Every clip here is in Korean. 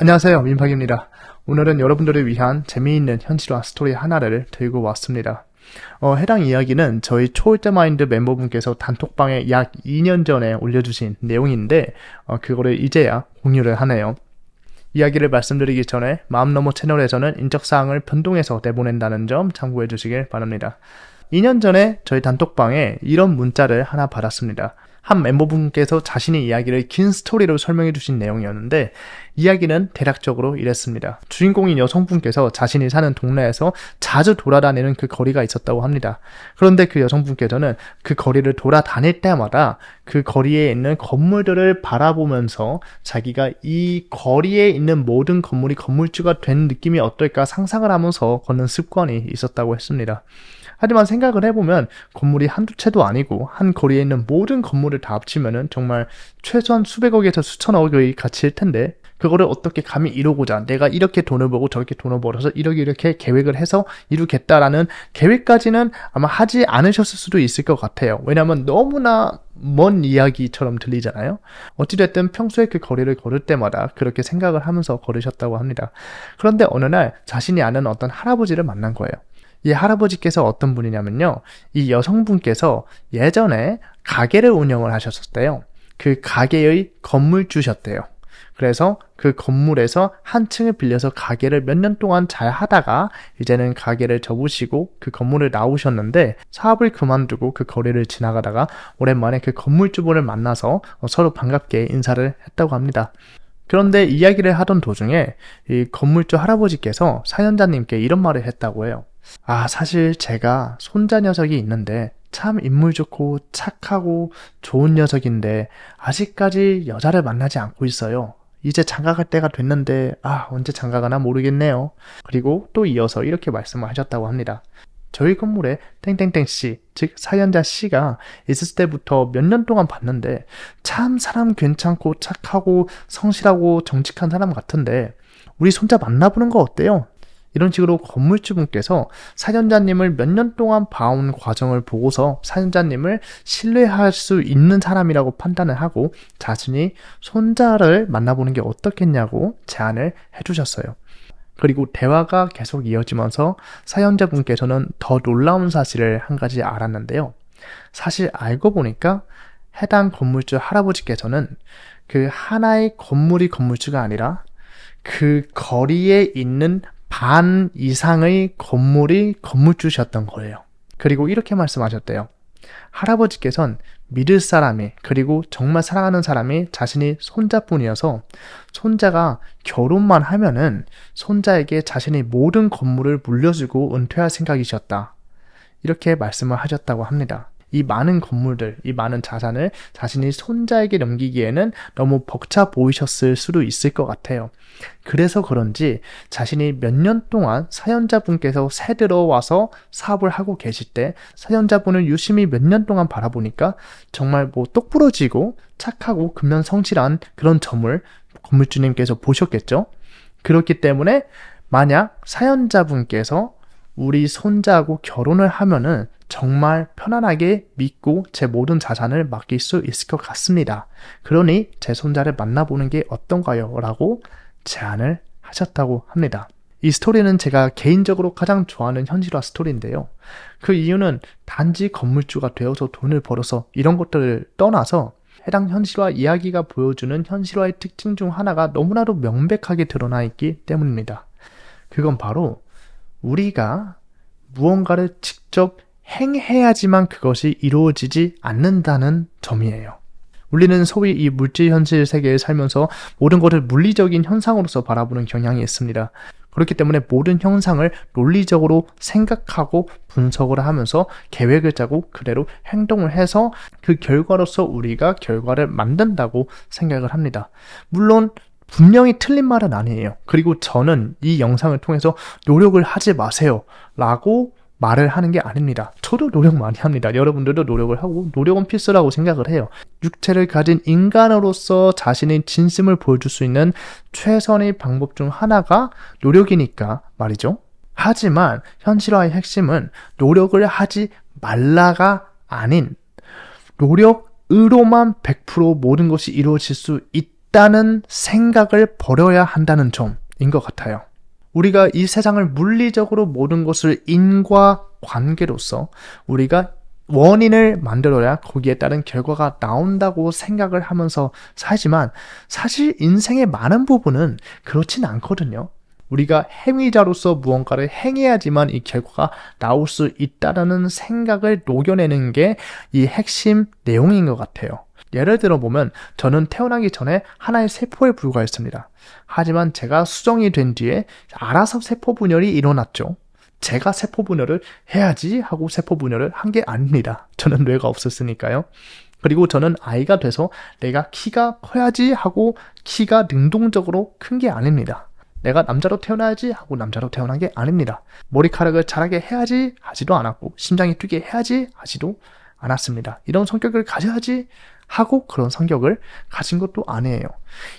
안녕하세요. 민박입니다. 오늘은 여러분들을 위한 재미있는 현실화 스토리 하나를 들고 왔습니다. 어, 해당 이야기는 저희 초월자 마인드 멤버분께서 단톡방에 약 2년 전에 올려주신 내용인데 어, 그거를 이제야 공유를 하네요. 이야기를 말씀드리기 전에 마음 너머 채널에서는 인적사항을 변동해서 내보낸다는 점 참고해 주시길 바랍니다. 2년 전에 저희 단톡방에 이런 문자를 하나 받았습니다. 한 멤버분께서 자신의 이야기를 긴 스토리로 설명해 주신 내용이었는데 이야기는 대략적으로 이랬습니다. 주인공인 여성분께서 자신이 사는 동네에서 자주 돌아다니는 그 거리가 있었다고 합니다. 그런데 그 여성분께서는 그 거리를 돌아다닐 때마다 그 거리에 있는 건물들을 바라보면서 자기가 이 거리에 있는 모든 건물이 건물주가 된 느낌이 어떨까 상상을 하면서 걷는 습관이 있었다고 했습니다. 하지만 생각을 해보면 건물이 한두 채도 아니고 한 거리에 있는 모든 건물을 다 합치면은 정말 최소한 수백억에서 수천억의 가치일 텐데 그거를 어떻게 감히 이루고자 내가 이렇게 돈을 벌고 저렇게 돈을 벌어서 이렇게 이렇게 계획을 해서 이루겠다라는 계획까지는 아마 하지 않으셨을 수도 있을 것 같아요. 왜냐하면 너무나 먼 이야기처럼 들리잖아요. 어찌됐든 평소에 그 거리를 걸을 때마다 그렇게 생각을 하면서 걸으셨다고 합니다. 그런데 어느 날 자신이 아는 어떤 할아버지를 만난 거예요. 이 할아버지께서 어떤 분이냐면요. 이 여성분께서 예전에 가게를 운영을 하셨었대요. 그 가게의 건물 주셨대요. 그래서 그 건물에서 한 층을 빌려서 가게를 몇 년 동안 잘 하다가 이제는 가게를 접으시고 그 건물을 나오셨는데 사업을 그만두고 그 거리를 지나가다가 오랜만에 그 건물주분을 만나서 서로 반갑게 인사를 했다고 합니다. 그런데 이야기를 하던 도중에 이 건물주 할아버지께서 사연자님께 이런 말을 했다고 해요. 아, 사실 제가 손자 녀석이 있는데 참 인물 좋고 착하고 좋은 녀석인데 아직까지 여자를 만나지 않고 있어요. 이제 장가갈 때가 됐는데 아, 언제 장가가나 모르겠네요. 그리고 또 이어서 이렇게 말씀을 하셨다고 합니다. 저희 건물에 땡땡땡 씨, 즉 사연자 씨가 있을 때부터 몇 년 동안 봤는데 참 사람 괜찮고 착하고 성실하고 정직한 사람 같은데 우리 손자 만나보는 거 어때요? 이런 식으로 건물주분께서 사연자님을 몇 년 동안 봐온 과정을 보고서 사연자님을 신뢰할 수 있는 사람이라고 판단을 하고 자신이 손자를 만나보는 게 어떻겠냐고 제안을 해주셨어요. 그리고 대화가 계속 이어지면서 사연자분께서는 더 놀라운 사실을 한 가지 알았는데요. 사실 알고 보니까 해당 건물주 할아버지께서는 그 하나의 건물이 건물주가 아니라 그 거리에 있는 반 이상의 건물이 건물주셨던 거예요. 그리고 이렇게 말씀하셨대요. 할아버지께선 믿을 사람이 그리고 정말 사랑하는 사람이 자신이 손자뿐이어서 손자가 결혼만 하면은 손자에게 자신의 모든 건물을 물려주고 은퇴할 생각이셨다. 이렇게 말씀을 하셨다고 합니다. 이 많은 건물들, 이 많은 자산을 자신이 손자에게 넘기기에는 너무 벅차 보이셨을 수도 있을 것 같아요. 그래서 그런지 자신이 몇 년 동안 사연자분께서 새 들어와서 사업을 하고 계실 때 사연자분을 유심히 몇 년 동안 바라보니까 정말 뭐 똑부러지고 착하고 근면 성실한 그런 점을 건물주님께서 보셨겠죠? 그렇기 때문에 만약 사연자분께서 우리 손자하고 결혼을 하면은 정말 편안하게 믿고 제 모든 자산을 맡길 수 있을 것 같습니다. 그러니 제 손자를 만나보는 게 어떤가요? 라고 제안을 하셨다고 합니다. 이 스토리는 제가 개인적으로 가장 좋아하는 현실화 스토리인데요. 그 이유는 단지 건물주가 되어서 돈을 벌어서 이런 것들을 떠나서 해당 현실화 이야기가 보여주는 현실화의 특징 중 하나가 너무나도 명백하게 드러나 있기 때문입니다. 그건 바로 우리가 무언가를 직접 행해야지만 그것이 이루어지지 않는다는 점이에요. 우리는 소위 이 물질 현실 세계에 살면서 모든 것을 물리적인 현상으로서 바라보는 경향이 있습니다. 그렇기 때문에 모든 현상을 논리적으로 생각하고 분석을 하면서 계획을 짜고 그대로 행동을 해서 그 결과로서 우리가 결과를 만든다고 생각을 합니다. 물론 분명히 틀린 말은 아니에요. 그리고 저는 이 영상을 통해서 노력을 하지 마세요. 라고 말을 하는 게 아닙니다. 저도 노력 많이 합니다. 여러분들도 노력을 하고 노력은 필수라고 생각을 해요. 육체를 가진 인간으로서 자신의 진심을 보여줄 수 있는 최선의 방법 중 하나가 노력이니까 말이죠. 하지만 현실화의 핵심은 노력을 하지 말라가 아닌 노력으로만 100% 모든 것이 이루어질 수 있다. 있다는 생각을 버려야 한다는 점인 것 같아요. 우리가 이 세상을 물리적으로 모든 것을 인과 관계로서 우리가 원인을 만들어야 거기에 따른 결과가 나온다고 생각을 하면서 살지만 사실 인생의 많은 부분은 그렇진 않거든요. 우리가 행위자로서 무언가를 행해야지만 이 결과가 나올 수 있다라는 생각을 녹여내는 게 이 핵심 내용인 것 같아요. 예를 들어 보면 저는 태어나기 전에 하나의 세포에 불과했습니다. 하지만 제가 수정이 된 뒤에 알아서 세포 분열이 일어났죠. 제가 세포 분열을 해야지 하고 세포 분열을 한 게 아닙니다. 저는 뇌가 없었으니까요. 그리고 저는 아이가 돼서 내가 키가 커야지 하고 키가 능동적으로 큰 게 아닙니다. 내가 남자로 태어나야지 하고 남자로 태어난 게 아닙니다. 머리카락을 자라게 해야지 하지도 않았고 심장이 뛰게 해야지 하지도 않았습니다. 이런 성격을 가져야지 하고 그런 성격을 가진 것도 아니에요.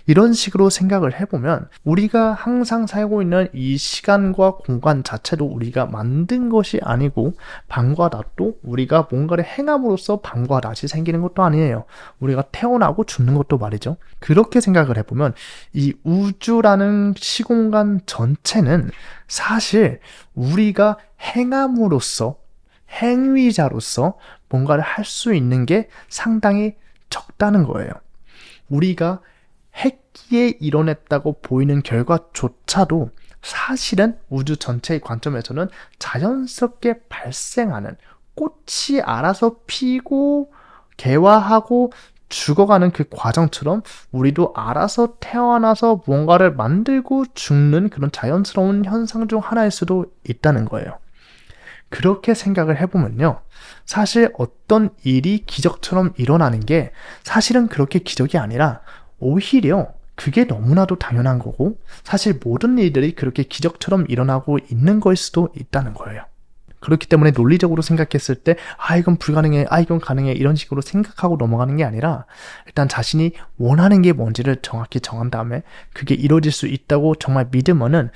이런 식으로 생각을 해보면 우리가 항상 살고 있는 이 시간과 공간 자체도 우리가 만든 것이 아니고 밤과 낮도 우리가 뭔가를 행함으로써 밤과 낮이 생기는 것도 아니에요. 우리가 태어나고 죽는 것도 말이죠. 그렇게 생각을 해보면 이 우주라는 시공간 전체는 사실 우리가 행함으로써 행위자로서 뭔가를 할 수 있는 게 상당히 적다는 거예요. 우리가 핵기에 이뤄냈다고 보이는 결과조차도 사실은 우주 전체의 관점에서는 자연스럽게 발생하는 꽃이 알아서 피고 개화하고 죽어가는 그 과정처럼 우리도 알아서 태어나서 무언가를 만들고 죽는 그런 자연스러운 현상 중 하나일 수도 있다는 거예요. 그렇게 생각을 해보면요. 사실 어떤 일이 기적처럼 일어나는 게 사실은 그렇게 기적이 아니라 오히려 그게 너무나도 당연한 거고 사실 모든 일들이 그렇게 기적처럼 일어나고 있는 걸 수도 있다는 거예요. 그렇기 때문에 논리적으로 생각했을 때, 아, 이건 불가능해, 아, 이건 가능해, 이런 식으로 생각하고 넘어가는 게 아니라, 일단 자신이 원하는 게 뭔지를 정확히 정한 다음에, 그게 이루어질 수 있다고 정말 믿으면은,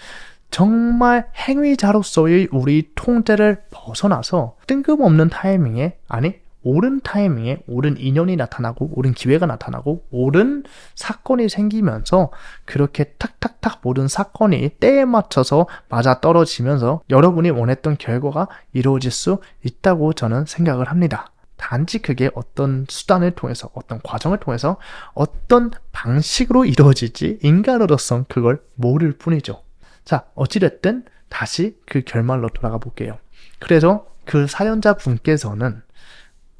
정말 행위자로서의 우리 통제를 벗어나서 뜬금없는 타이밍에, 아니, 옳은 타이밍에 옳은 인연이 나타나고 옳은 기회가 나타나고 옳은 사건이 생기면서 그렇게 탁탁탁 모든 사건이 때에 맞춰서 맞아 떨어지면서 여러분이 원했던 결과가 이루어질 수 있다고 저는 생각을 합니다. 단지 그게 어떤 수단을 통해서 어떤 과정을 통해서 어떤 방식으로 이루어질지 인간으로선 그걸 모를 뿐이죠. 자, 어찌됐든 다시 그 결말로 돌아가 볼게요. 그래서 그 사연자 분께서는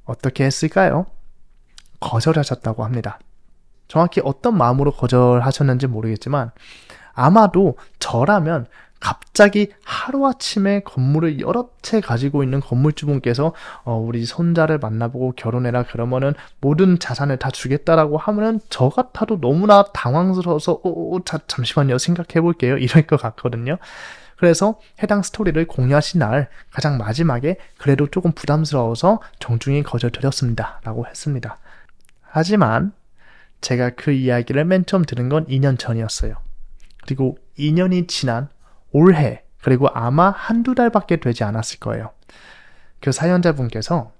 어떻게 했을까요? 거절하셨다고 합니다. 정확히 어떤 마음으로 거절하셨는지 모르겠지만 아마도 저라면 갑자기 하루아침에 건물을 여러 채 가지고 있는 건물주분께서 어, 우리 손자를 만나보고 결혼해라 그러면은 모든 자산을 다 주겠다라고 하면은 저 같아도 너무나 당황스러워서 오, 자, 잠시만요 생각해 볼게요 이럴 것 같거든요. 그래서 해당 스토리를 공유하신 날 가장 마지막에 그래도 조금 부담스러워서 정중히 거절드렸습니다. 라고 했습니다. 하지만 제가 그 이야기를 맨 처음 들은 건 2년 전이었어요. 그리고 2년이 지난 올해 그리고 아마 한두 달밖에 되지 않았을 거예요. 그 사연자분께서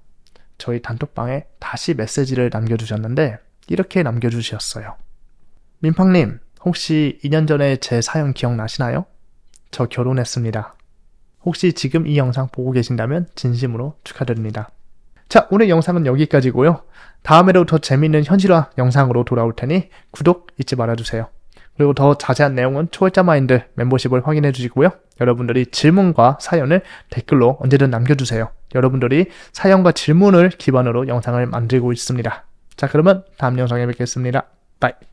저희 단톡방에 다시 메시지를 남겨주셨는데 이렇게 남겨주셨어요. 민팡님, 혹시 2년 전에 제 사연 기억나시나요? 저 결혼했습니다. 혹시 지금 이 영상 보고 계신다면 진심으로 축하드립니다. 자, 오늘 영상은 여기까지고요. 다음에도 더 재밌는 현실화 영상으로 돌아올 테니 구독 잊지 말아주세요. 그리고 더 자세한 내용은 초월자 마인드 멤버십을 확인해 주시고요. 여러분들이 질문과 사연을 댓글로 언제든 남겨주세요. 여러분들이 사연과 질문을 기반으로 영상을 만들고 있습니다. 자, 그러면 다음 영상에 뵙겠습니다. 바이.